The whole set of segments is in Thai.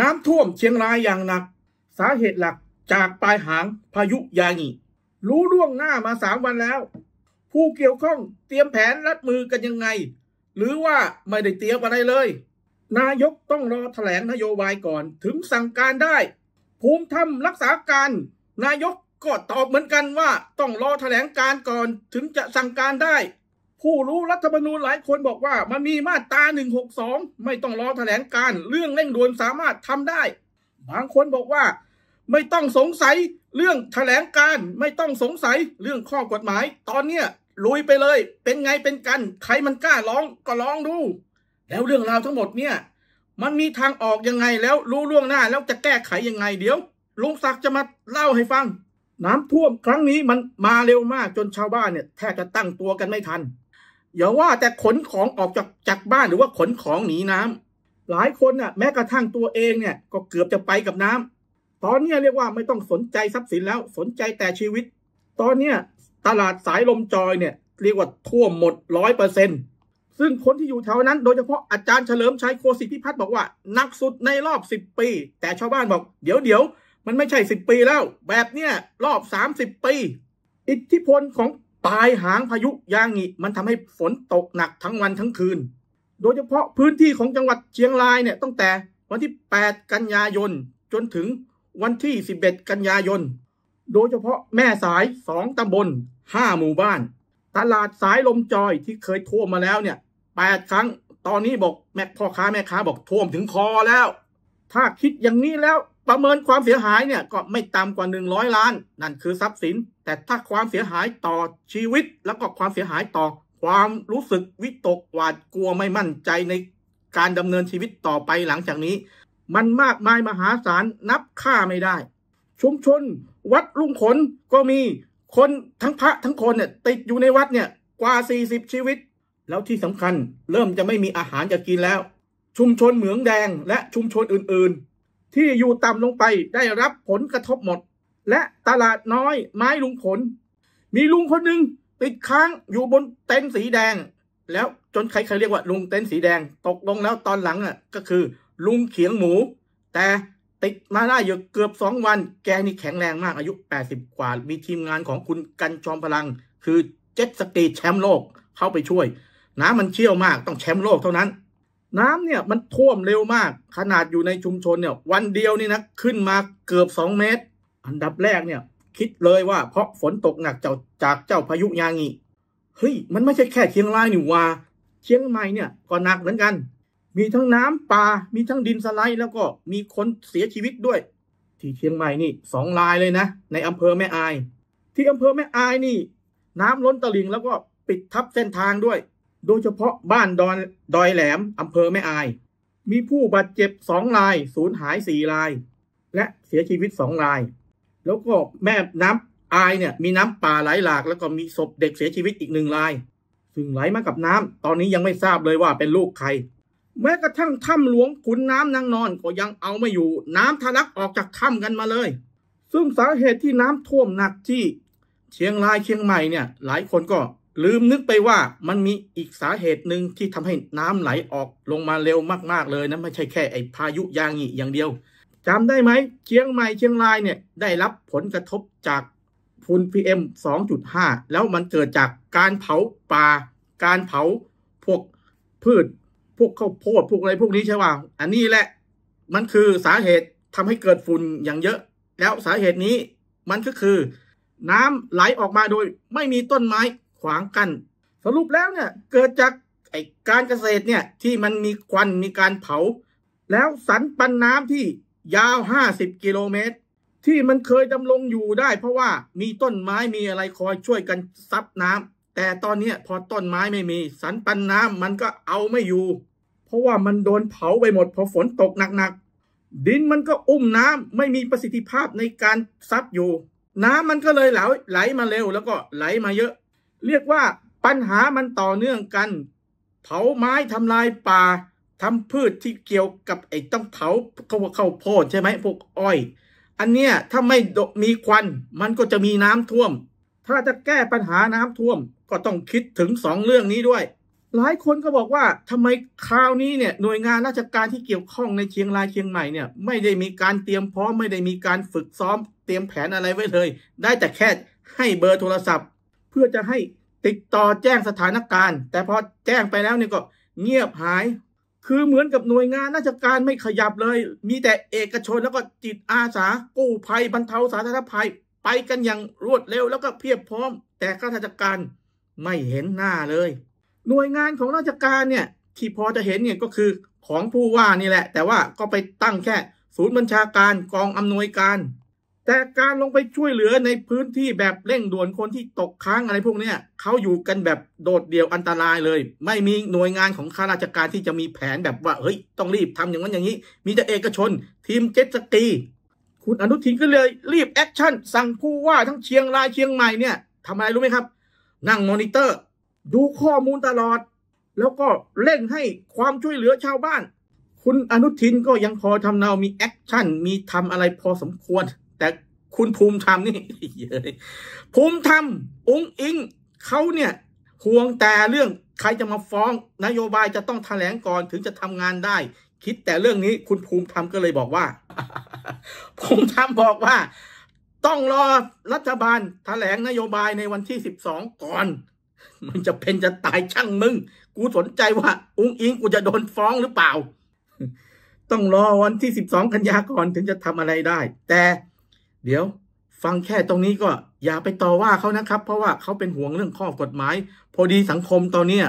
น้ำท่วมเชียงรายอย่างหนัก สาเหตุหลักจากปลายหางพายุยางีรู้ล่วงหน้ามาสามวันแล้วผู้เกี่ยวข้องเตรียมแผนรับมือกันยังไง หรือว่าไม่ได้เตรียมอะไรเลย นายกต้องรอถแถลงนโยบายก่อนถึงสั่งการได้ ภูมิธรรมรักษาการนายกก็ตอบเหมือนกันว่าต้องรอถแถลงการก่อนถึงจะสั่งการได้ผู้รู้รัฐธรรมนูญหลายคนบอกว่า มันมีมาตรา162 ไม่ต้องรอแถลงการเรื่องเร่งด่วนสามารถทำได้บางคนบอกว่าไม่ต้องสงสัยเรื่องแถลงการไม่ต้องสงสัยเรื่องข้อกฎหมาย ตอนเนี้ยลุยไปเลยเป็นไงเป็นกัน ใครมันกล้าร้องก็ร้องดู แล้วเรื่องราวทั้งหมดเนี่ยมันมีทางออกยังไงแล้วรู้ล่วงหน้าแล้วจะแก้ไขยังไงเดี๋ยวลุงศักดิ์จะมาเล่าให้ฟัง น้ำท่วมครั้งนี้มันมาเร็วมากจนชาวบ้านเนี่ยแทบจะตั้งตัวกันไม่ทันอย่าว่าแต่ขนของออกจากจากบ้านหรือว่าขนของหนีน้ำ หลายคนน่ะแม้กระทั่งตัวเองเนี่ยก็เกือบจะไปกับน้ำ ตอนนี้เรียกว่าไม่ต้องสนใจทรัพย์สินแล้วสนใจแต่ชีวิต ตอนเนี้ตลาดสายลมจอยเนี่ยเรียกว่าท่วมหมดร้อยเปอร์เซ็นต์ซึ่งคนที่อยู่แถวนั้นโดยเฉพาะอาจารย์เฉลิมชัยโคศิพิพัฒน์บอกว่าหนักสุดในรอบสิบปี แต่ชาวบ้านบอกเดี๋ยวเดี๋ยวมันไม่ใช่สิบปีแล้วแบบเนี้ยรอบสามสิบปี อิทธิพลของปลายหางพายุ ยางงิมันทำให้ฝนตกหนักทั้งวันทั้งคืน โดยเฉพาะพื้นที่ของจังหวัดเชียงรายเนี่ยตั้งแต่วันที่ 8 กันยายน จนถึงวันที่ 11 กันยายนโดยเฉพาะแม่สาย 2ตำบล 5 หมู่บ้าน ตลาดสายลมจอยที่เคยท่วมมาแล้วเนี่ย 8 ครั้ง ตอนนี้บอกแม่พ่อค้าแม่ค้าบอกท่วมถึงคอแล้ว ถ้าคิดอย่างนี้แล้วประเมินความเสียหายเนี่ยก็ไม่ต่ำกว่า100 ล้าน นั่นคือทรัพย์สิน แต่ถ้าความเสียหายต่อชีวิตแล้วก็ความเสียหายต่อ ความรู้สึกวิตกหวาดกลัวไม่มั่นใจในการดำเนินชีวิตต่อไปหลังจากนี้ มันมากมายมหาศาลนับค่าไม่ได้ ชุมชน วัดลุงขนก็มีคนทั้งพระทั้งคนเนี่ยติดอยู่ในวัดเนี่ยกว่า 40 ชีวิต แล้วที่สำคัญเริ่มจะไม่มีอาหารจะกินแล้ว ชุมชนเหมืองแดงและชุมชนอื่นที่อยู่ต่ำลงไปได้รับผลกระทบหมด และตลาดน้อยไม้ลุงผล มีลุงคนหนึ่งติดค้างอยู่บนเต็น์สีแดง แล้วจนใครๆคเรียกว่าลุงเต็น์สีแดง ตกลงแล้วตอนหลังอ่ะ ก็คือลุงเขียงหมู แต่ติดมาได้อยู่เกือบสองวันแกนี่แข็งแรงมากอายุ 80 กว่า มีทีมงานของคุณกันจอมพลัง คือเจ็ตสกีแชมป์โลกเข้าไปช่วย น้ำมันเชี่ยวมากต้องแชมป์โลกเท่านั้นน้ำเนี่ยมันท่วมเร็วมาก ขนาดอยู่ในชุมชนเนี่ยวันเดียวนี่นะ ขึ้นมาเกือบ 2 เมตร อันดับแรกเนี่ยคิดเลยว่าเพราะฝนตกหนักจากจากเจ้าพายุยางีเฮ้ย มันไม่ใช่แค่เชียงรายนี่ว่า เชียงใหม่เนี่ยก็หนักเหมือนกัน มีทั้งน้ำป่ามีทั้งดินสไลด์แล้วก็มีคนเสียชีวิตด้วย ที่เชียงใหม่นี่สองรายเลยนะ ในอำเภอแม่อาย ที่อำเภอแม่อายนี่ น้ำล้นตลิ่งแล้วก็ปิดทับเส้นทางด้วยโดยเฉพาะบ้านดอนดอยแหลมอำเภอแม่อาย มีผู้บาดเจ็บสองรายสูญหายสี่ราย และเสียชีวิตสองราย แล้วก็แม่น้ำอายเนี่ยมีน้ำป่าไหลหลากแล้วก็มีศพเด็กเสียชีวิตอีกหนึ่งราย ซึ่งไหลมากับน้ำตอนนี้ยังไม่ทราบเลยว่าเป็นลูกใคร แม้กระทั่งถ้ำหลวงขุนน้ำนางนอนก็ยังเอาไม่อยู่น้ำทะลักออกจากถ้ำกันมาเลย ซึ่งสาเหตุที่น้ำท่วมหนักที่เชียงรายเชียงใหม่เนี่ยหลายคนก็ลืมนึกไปว่ามันมีอีกสาเหตุหนึ่งที่ทำให้น้ำไหลออกลงมาเร็วมากๆเลยนะไม่ใช่แค่ไอ้พายุยางอีอย่างเดียว จำได้ไหมเชียงใหม่เชียงรายเนี่ยได้รับผลกระทบจากฝุ่น PM 2.5 แล้วมันเกิดจากการเผาป่า การเผา พวกพืชพวกข้าวโพดพวกอะไรพวกนี้ใช่ป่ะอันนี้แหละ มันคือสาเหตุทำให้เกิดฝุ่นอย่างเยอะ แล้วสาเหตุนี้มันก็คือน้ำไหลออกมาโดยไม่มีต้นไม้ขวางกัน สรุปแล้วเนี่ยเกิดจากไอการเกษตรเนี่ยที่มันมีควันมีการเผา แล้วสันปันน้ำที่ยาว 50 กิโลเมตร ที่มันเคยดำรงอยู่ได้ เพราะว่ามีต้นไม้มีอะไรคอยช่วยกันซับน้ำแต่ตอนนี้พอต้นไม้ไม่มีสันปันน้ำมันก็เอาไม่อยู่ เพราะว่ามันโดนเผาไปหมด พอฝนตกหนักๆ ดินมันก็อุ้มน้ำไม่มีประสิทธิภาพในการซับอยู่ น้ำมันก็เลยไหลไหลมาเร็วแล้วก็ไหลมาเยอะเรียกว่าปัญหามันต่อเนื่องกัน เผาไม้ทำลายป่าทำพืชที่เกี่ยวกับไอ้ต้องเผาเขาว่าข้าโพดใช่ไหมพวกอ้อยอันเนี้ยถ้าไม่มีควัน มันก็จะมีน้ำท่วมถ้าจะแก้ปัญหาน้ำท่วมก็ต้องคิดถึงสองเรื่องนี้ด้วย หลายคนก็บอกว่าทำไมคราวนี้เนี่ยหน่วยงานราชการที่เกี่ยวข้องในเชียงรายเชียงใหม่เนี่ยไม่ได้มีการเตรียมพร้อมไม่ได้มีการฝึกซ้อมเตรียมแผนอะไรไว้เลย ได้แต่แค่ให้เบอร์โทรศัพท์เพื่อจะให้ติดต่อแจ้งสถานการณ์ แต่พอแจ้งไปแล้วเนี่ยก็เงียบหาย คือเหมือนกับหน่วยงานราชการไม่ขยับเลย มีแต่เอกชนแล้วก็จิตอาสากู้ภัยบรรเทาสาธารณภัย ไปกันอย่างรวดเร็วแล้วก็เพียบพร้อม แต่ข้าราชการไม่เห็นหน้าเลย หน่วยงานของราชการเนี่ยที่พอจะเห็นเนี่ยก็คือของผู้ว่านี่แหละ แต่ว่าก็ไปตั้งแค่ศูนย์บัญชาการกองอำนวยการแต่การลงไปช่วยเหลือในพื้นที่แบบเร่งด่วนคนที่ตกค้างอะไรพวกเนี้ยเขาอยู่กันแบบโดดเดี่ยวอันตรายเลย ไม่มีหน่วยงานของข้าราชการที่จะมีแผนแบบว่าเฮ้ย ต้องรีบทำอย่างนั้นอย่างนี้ มีแต่เอกชนทีมเจ็ตสกี คุณอนุทินก็เลยรีบแอคชั่นสั่งผู้ว่าทั้งเชียงรายเชียงใหม่เนี่ยทำอะไรรู้ไหมครับ นั่งมอนิเตอร์ ดูข้อมูลตลอด แล้วก็เร่งให้ความช่วยเหลือชาวบ้านคุณอนุทินก็ยังพอทำเนามีแอคชั่นมีทำอะไรพอสมควรแต่คุณภูมิธรรมนี่เยอะภูมิธรรมองค์อิง เขาเนี่ย ห่วงแต่เรื่องใครจะมาฟ้อง นโยบายจะต้องแถลงก่อนถึงจะทำงานได้ คิดแต่เรื่องนี้คุณภูมิธรรมก็เลยบอกว่า ภูมิธรรมบอกว่า ต้องรอรัฐบาลแถลงนโยบายในวันที่สิบสองก่อน มันจะเป็นจะตายช่างมึง กูสนใจว่า อุ้งอิงกูจะโดนฟ้องหรือเปล่า ต้องรอวันที่สิบสองกันยาก่อนถึงจะทำอะไรได้ แต่เดี๋ยวฟังแค่ตรงนี้ก็อย่าไปต่อว่าเขานะครับ เพราะว่าเขาเป็นห่วงเรื่องข้อกฎหมาย พอดีสังคมตอนนี้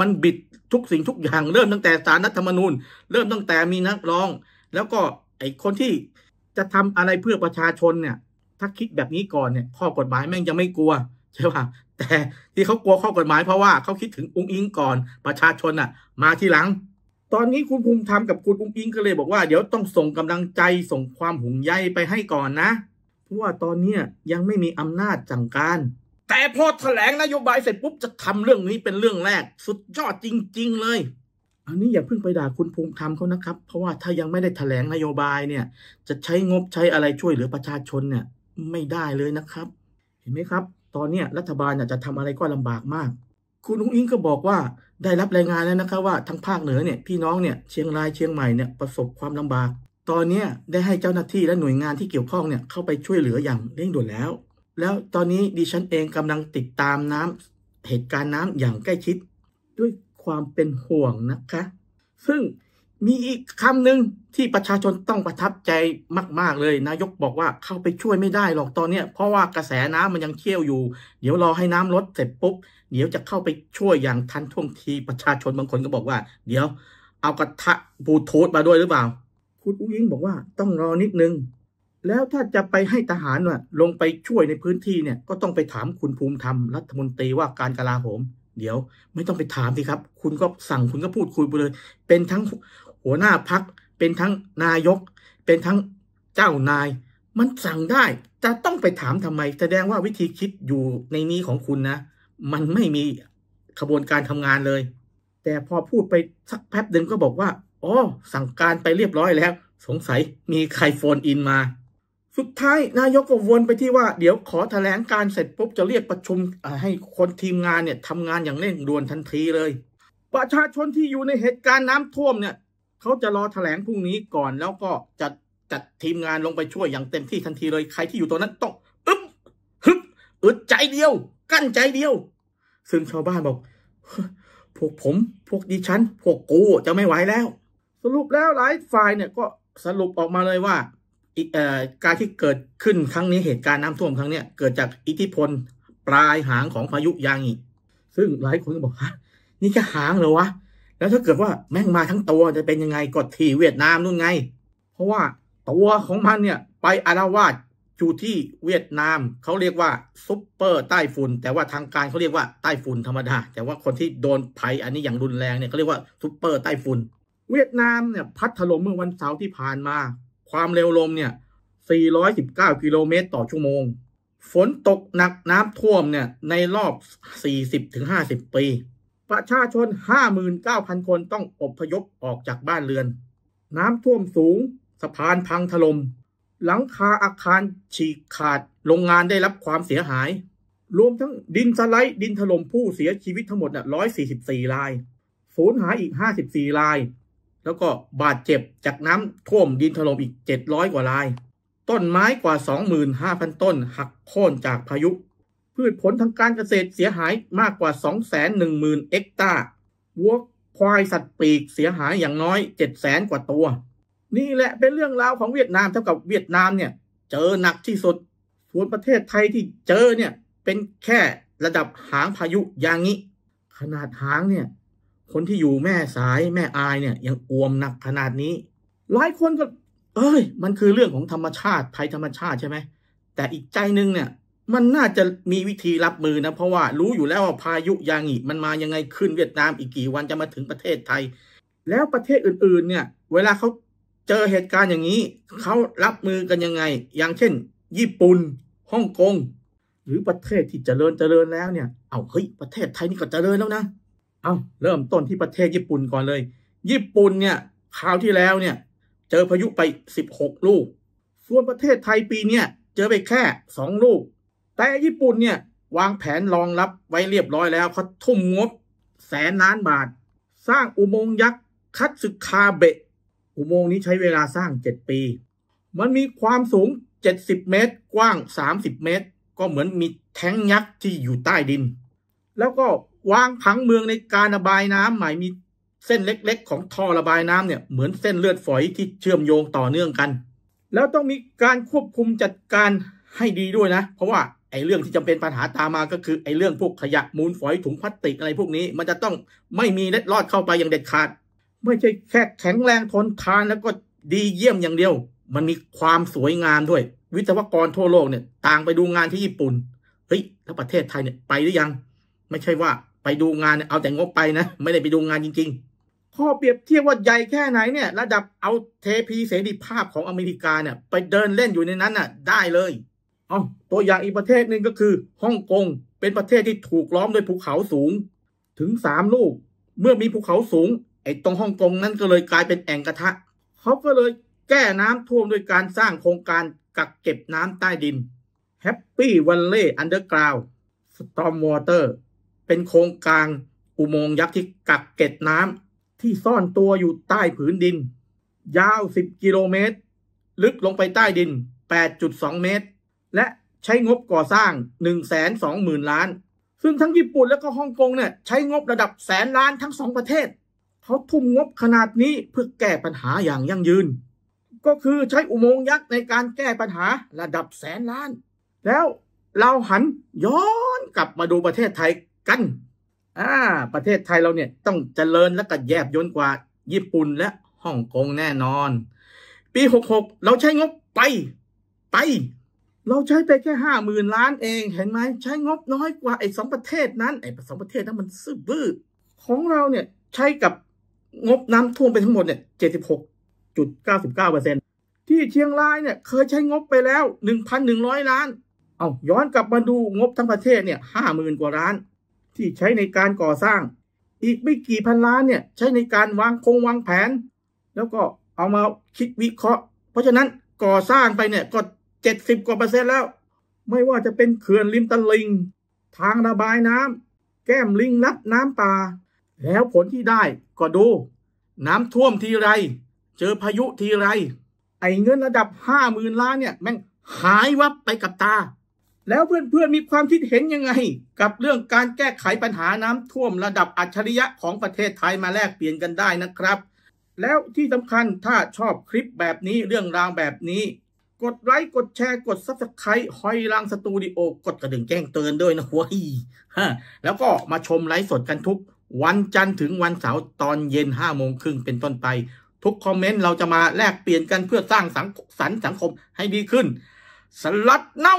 มันบิดทุกสิ่งทุกอย่างเริ่มตั้งแต่สารรัฐธรรมนูญ เริ่มตั้งแต่มีนักร้อง แล้วก็ไอคนที่จะทำอะไรเพื่อประชาชนเนี่ย ถ้าคิดแบบนี้ก่อนเนี่ย ข้อกฎหมายแม่งจะไม่กลัวใช่ป่ะ แต่ที่เขากลัวข้อกฎหมายเพราะว่าเขาคิดถึงองค์อิงก่อนประชาชนอ่ะ มาทีหลัง ตอนนี้คุณภูมิธรรมกับคุณองค์อิงก็เลยบอกว่าเดี๋ยวต้องส่งกำลังใจส่งความห่วงใยไปให้ก่อนนะพราะว่าตอนนี้ยังไม่มีอำนาจจังการ แต่พอถแถลงนโยบายเสร็จปุ๊บจะทำเรื่องนี้เป็นเรื่องแรก สุดยอดจริง ๆ เลย อันนี้อย่าเพิ่งไปด่าคุณภูมิธรรมเขานะครับ เพราะว่าถ้ายังไม่ได้ถแถลงนโยบายเนี่ยจะใช้งบใช้อะไรช่วยเหลือประชาชนเนี่ยไม่ได้เลยนะครับ เห็นไหมครับ ตอนนี้รัฐบาลจะทำอะไรก็ลำบากมาก คุณอุ้งอิงก็บอกว่าได้รับรายงานแล้วนะครับว่าทั้งภาคเหนือเนี่ยพี่น้องเนี่ยเชียงรายเชียงใหม่เนี่ยประสบความลำบากตอนนี้ได้ให้เจ้าหน้าที่ และหน่วยงานที่เกี่ยวข้องเนี่ยเข้าไปช่วยเหลืออย่างเร่งด่วนแล้ว แล้วตอนนี้ดิฉันเองกำลังติดตามน้ำเหตุการณ์น้ำอย่างใกล้ชิด ด้วยความเป็นห่วงนะคะ ซึ่งมีอีกคำหนึ่งที่ประชาชนต้องประทับใจมาก ๆ เลยนายกบอกว่าเข้าไปช่วยไม่ได้หรอกตอนนี้เพราะว่ากระแสน้ำมันยังเชี่ยวอยู่ เดี๋ยวรอให้น้ำลดเสร็จปุ๊บเดี๋ยวจะเข้าไปช่วยอย่างทันท่วงทีประชาชนบางคนก็บอกว่า เดี๋ยวเอากระทะบูทูธมาด้วยหรือเปล่าคุณอุ้งอิงบอกว่าต้องรอนิดนึง แล้วถ้าจะไปให้ทหารว่ะลงไปช่วยในพื้นที่เนี่ยก็ต้องไปถามคุณภูมิธรรมรัฐมนตรีว่าการกลาโหม เดี๋ยวไม่ต้องไปถามสิครับ คุณก็สั่งคุณก็พูดคุยไปเลย เป็นทั้งหัวหน้าพัก เป็นทั้งนายก เป็นทั้งเจ้านายมันสั่งได้ จะต้องไปถามทำไม แสดงว่าวิธีคิดอยู่ในนี้ของคุณนะ มันไม่มีขบวนการทำงานเลย แต่พอพูดไปสักแป๊บหนึ่งก็บอกว่าโอ้สั่งการไปเรียบร้อยแล้ว สงสัยมีใครโฟนอินมา สุดท้ายนายกก็วนไปที่ว่าเดี๋ยวขอแถลงการเสร็จปุ๊บจะเรียกประชุม ให้คนทีมงานเนี่ยทำงานอย่างเร่งด่วนทันทีเลย ประชาชนที่อยู่ในเหตุการณ์น้ำท่วมเนี่ยเขาจะรอแถลงพรุ่งนี้ก่อนแล้วก็จะจัดทีมงานลงไปช่วยอย่างเต็มที่ทันทีเลย ใครที่อยู่ตรงนั้นต้องอึ๊บฮึบอึดใจเดียว กั้นใจเดียว ซึ่งชาวบ้านบอกพวกผม พวกดิฉัน พวกกูจะไม่ไหวแล้วสรุปแล้วหลายฝ่ายเนี่ยก็สรุปออกมาเลยว่า การที่เกิดขึ้นครั้งนี้เหตุการณ์น้ำท่วมครั้งเนี้ยเกิดจากอิทธิพลปลายหางของพายุยางอีกซึ่งหลายคนก็บอกฮะนี่แค่หางเหรอวะแล้วถ้าเกิดว่าแม่งมาทั้งตัวจะเป็นยังไงกดทีเวียดนามนู่นไง เพราะว่าตัวของมันเนี่ยไปอารวาสอยู่ที่เวียดนาม เขาเรียกว่าซุปเปอร์ใต้ฝุ่นแต่ว่าทางการเขาเรียกว่าใต้ฝุ่นธรรมดาแต่ว่าคนที่โดนภัยอันนี้อย่างรุนแรงเนี่ยเขาเรียกว่าซุปเปอร์ใต้ฝุ่นเวียดนามเนี่ยพัดถล่มเมื่อวันเสาร์ที่ผ่านมา ความเร็วลมเนี่ย 419กิโลเมตรต่อชั่วโมง ฝนตกหนักน้ำท่วมเนี่ยในรอบ 40-50 ปี ประชาชน 59,000 คนต้องอบพยพออกจากบ้านเรือน น้ำท่วมสูงสะพานพังถลม่มหลังคาอาคารฉีกขาดโรงงานได้รับความเสียหาย รวมทั้งดินสไลด์ดินถล่มผู้เสียชีวิตทั้งหมดน่ะ 144 รายสูญหายอีก 54 รายแล้วก็บาดเจ็บจากน้ำท่วมดินถล่มอีก 700 กว่าราย ต้นไม้กว่า 25,000 ต้นหักโค่นจากพายุพืชผลทางการเกษตรเสียหายมากกว่า 210,000เอ็กตาร์วัวควายสัตว์ปีกเสียหายอย่างน้อย 700,000 กว่าตัว นี่แหละเป็นเรื่องราวของเวียดนามเท่ากับเวียดนามเนี่ยเจอหนักที่สุดส่วนประเทศไทยที่เจอเนี่ยเป็นแค่ระดับหางพายุอย่างนี้ ขนาดหางเนี่ยคนที่อยู่แม่สายแม่อายเนี่ยยังอวมหนักขนาดนี้ หลายคนก็ เอ้ยมันคือเรื่องของธรรมชาติภัยธรรมชาติใช่ไหมแต่อีกใจนึงเนี่ยมันน่าจะมีวิธีรับมือนะเพราะว่ารู้อยู่แล้วว่าพายุ ยางีมันมายังไงขึ้นเวียดนามอีกกี่วันจะมาถึงประเทศไทย แล้วประเทศอื่นๆเนี่ยเวลาเขาเจอเหตุการณ์อย่างนี้เขารับมือกันยังไง อย่างเช่น ญี่ปุ่นฮ่องกงหรือประเทศที่เจริญเจริญแล้วเนี่ยเอาเฮ้ยประเทศไทยนี่ก็เจริญแล้วนะเอาเริ่มต้นที่ประเทศญี่ปุ่นก่อนเลย ญี่ปุ่นเนี่ยคราวที่แล้วเนี่ยเจอพายุไป 16 ลูก ส่วนประเทศไทยปีเนี่ยเจอไปแค่2ลูก แต่ญี่ปุ่นเนี่ยวางแผนรองรับไว้เรียบร้อยแล้วเขาทุ่มงบ แสนล้านบาท สร้างอุโมงค์ยักษ์คัตสึคาเบะ อุโมงค์นี้ใช้เวลาสร้าง7ปี มันมีความสูง 70เมตรกว้าง30 เมตร ก็เหมือนมีแท้งยักษ์ที่อยู่ใต้ดิน แล้วก็วางผังเมืองในการระบายน้ำใหม่มีเส้นเล็กๆ ของท่อระบายน้ำเนี่ย เหมือนเส้นเลือดฝอยที่เชื่อมโยงต่อเนื่องกัน แล้วต้องมีการควบคุมจัดการให้ดีด้วยนะ เพราะว่าไอ้เรื่องที่จำเป็นปัญหาตามมาก็คือไอ้เรื่องพวกขยะมูลฝอยถุงพลาสติกอะไรพวกนี้มันจะต้องไม่มีเล็ดลอดเข้าไปอย่างเด็ดขาดไม่ใช่แค่แข็งแรงทนทานแล้วก็ดีเยี่ยมอย่างเดียว มันมีความสวยงามด้วย วิศวกรทั่วโลกเนี่ยต่างไปดูงานที่ญี่ปุ่นเฮ้ยแล้วประเทศไทยเนี่ยไปหรือยัง ไม่ใช่ว่าไปดูงานเอาแต่งบไปนะ ไม่ได้ไปดูงานจริงๆ ข้อเปรียบเทียบว่าใหญ่แค่ไหนเนี่ยระดับเอาเทพีเสรีภาพของอเมริกาเนี่ยไปเดินเล่นอยู่ในนั้นน่ะได้เลยเอาตัวอย่างอีกประเทศหนึ่งก็คือฮ่องกงเป็นประเทศที่ถูกล้อมด้วยภูเขาสูง ถึงสามลูก เมื่อมีภูเขาสูงไอ้ตรงฮ่องกงนั่นก็เลยกลายเป็นแอ่งกระทะเขาก็เลยแก้น้ำท่วมด้วยการสร้างโครงการกักเก็บน้ำใต้ดินแฮปปี้วันเล่อันเดอร์กราวสตอมวอเตอร์เป็นโครงกลางอุโมงค์ยักษ์ที่กักเก็บน้ำที่ซ่อนตัวอยู่ใต้ผืนดิน ยาว 10 กิโลเมตร ลึกลงไปใต้ดิน 8.2 เมตร และใช้งบก่อสร้าง 120,000 ล้าน ซึ่งทั้งญี่ปุ่นและก็ฮ่องกงเนี่ยใช้งบระดับแสนล้านทั้งสองประเทศเขาทุ่มงบขนาดนี้เพื่อแก้ปัญหาอย่างยั่งยืน ก็คือใช้อุโมงค์ยักษ์ในการแก้ปัญหาระดับแสนล้าน แล้วเราหันย้อนกลับมาดูประเทศไทยกัน อ่า ประเทศไทยเราเนี่ยต้องเจริญและก็แยบยนกว่าญี่ปุ่นและฮ่องกงแน่นอน ปี66เราใช้งบไป ไป เราใช้ไปแค่ห้าหมื่นล้านเองเห็นไหมใช้งบน้อยกว่าไอ้สองประเทศนั้นไอ้สองประเทศนั้นมันซื่อบื้อของเราเนี่ยใช้กับงบน้ำท่วมไปทั้งหมดเนี่ยเจ็ดสิบหกจุดเก้าสิบเก้าเปอร์เซ็นที่เชียงรายเนี่ยเคยใช้งบไปแล้วหนึ่งพันหนึ่งร้อยล้าน เอาย้อนกลับมาดูงบทั้งประเทศเนี่ยห้าหมื่นกว่าล้านที่ใช้ในการก่อสร้าง อีกไม่กี่พันล้านเนี่ยใช้ในการวางคงวางแผน แล้วก็เอามาคิดวิเคราะห์ เพราะฉะนั้นก่อสร้างไปเนี่ยก็เจ็ดสิบกว่าเปอร์เซ็นต์แล้ว ไม่ว่าจะเป็นเขื่อนริมตลิง ทางระบายน้ำ แก้มลิงรับน้ำป่าแล้วผลที่ได้ก็ดู น้ำท่วมทีไร เจอพายุทีไร ไอ้เงินระดับห้าหมื่นล้านเนี่ยแม่งหายวับไปกับตาแล้วเพื่อนๆมีความคิดเห็นยังไงกับเรื่องการแก้ไขปัญหาน้ำท่วมระดับอัจฉริยะของประเทศไทยมาแลกเปลี่ยนกันได้นะครับ แล้วที่สำคัญถ้าชอบคลิปแบบนี้เรื่องราวแบบนี้ กดไลค์กดแชร์กดซับสไครต์หอยลังสตูดิโอกดกระดิ่งแจ้งเตือนด้วยนะว้ยฮะแล้วก็มาชมไลฟ์สดกันทุกวันจันทร์ถึงวันเสาร์ตอนเย็นห้าโมงครึ่งเป็นต้นไป ทุกคอมเมนต์เราจะมาแลกเปลี่ยนกันเพื่อสร้างสังสรรค์สังคมให้ดีขึ้นสลัดเน่า